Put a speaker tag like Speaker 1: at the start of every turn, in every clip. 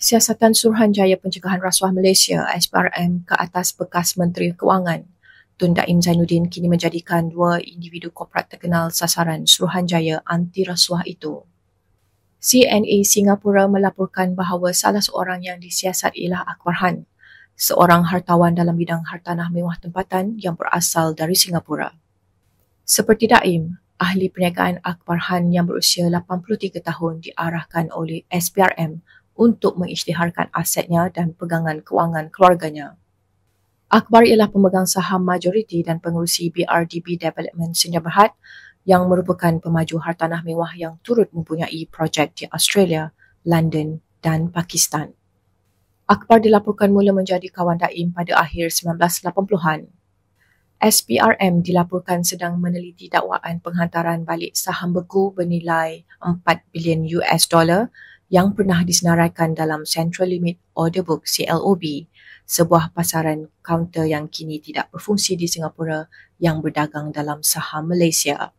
Speaker 1: Siasatan Suruhanjaya Pencegahan Rasuah Malaysia SPRM ke atas bekas Menteri Kewangan Tun Daim Zainuddin kini menjadikan dua individu korporat terkenal sasaran Suruhanjaya anti rasuah itu. CNA Singapura melaporkan bahawa salah seorang yang disiasat ialah Akbar Han, seorang hartawan dalam bidang hartanah mewah tempatan yang berasal dari Singapura. Seperti Daim, ahli perniagaan Akbar Han yang berusia 83 tahun diarahkan oleh SPRM untuk mengisytiharkan asetnya dan pegangan kewangan keluarganya. Akbar ialah pemegang saham majoriti dan pengurusi BRDB Development Sdn Bhd yang merupakan pemaju hartanah mewah yang turut mempunyai projek di Australia, London dan Pakistan. Akbar dilaporkan mula menjadi kawan daim pada akhir 1980-an. SPRM dilaporkan sedang meneliti dakwaan penghantaran balik saham beku bernilai 4 bilion US dollar yang pernah disenaraikan dalam Central Limit Order Book CLOB, sebuah pasaran kaunter yang kini tidak berfungsi di Singapura yang berdagang dalam saham Malaysia.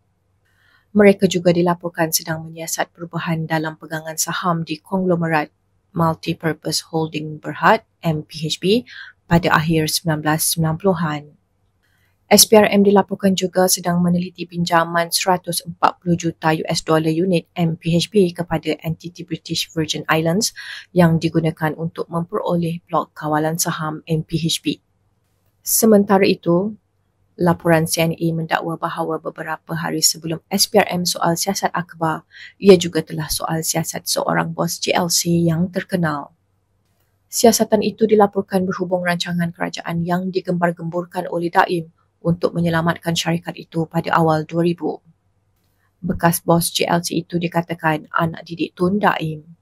Speaker 1: Mereka juga dilaporkan sedang menyiasat perubahan dalam pegangan saham di konglomerat Multipurpose Holding Berhad MPHB pada akhir 1990-an. SPRM dilaporkan juga sedang meneliti pinjaman 140 juta US dollar unit MPHB kepada entiti British Virgin Islands yang digunakan untuk memperoleh blok kawalan saham MPHB. Sementara itu, laporan CNE mendakwa bahawa beberapa hari sebelum SPRM soal siasat akhbar, ia juga telah soal siasat seorang bos GLC yang terkenal. Siasatan itu dilaporkan berhubung rancangan kerajaan yang digembar-gemburkan oleh Daim untuk menyelamatkan syarikat itu pada awal 2000. Bekas bos JLT itu dikatakan anak didik Tun Daim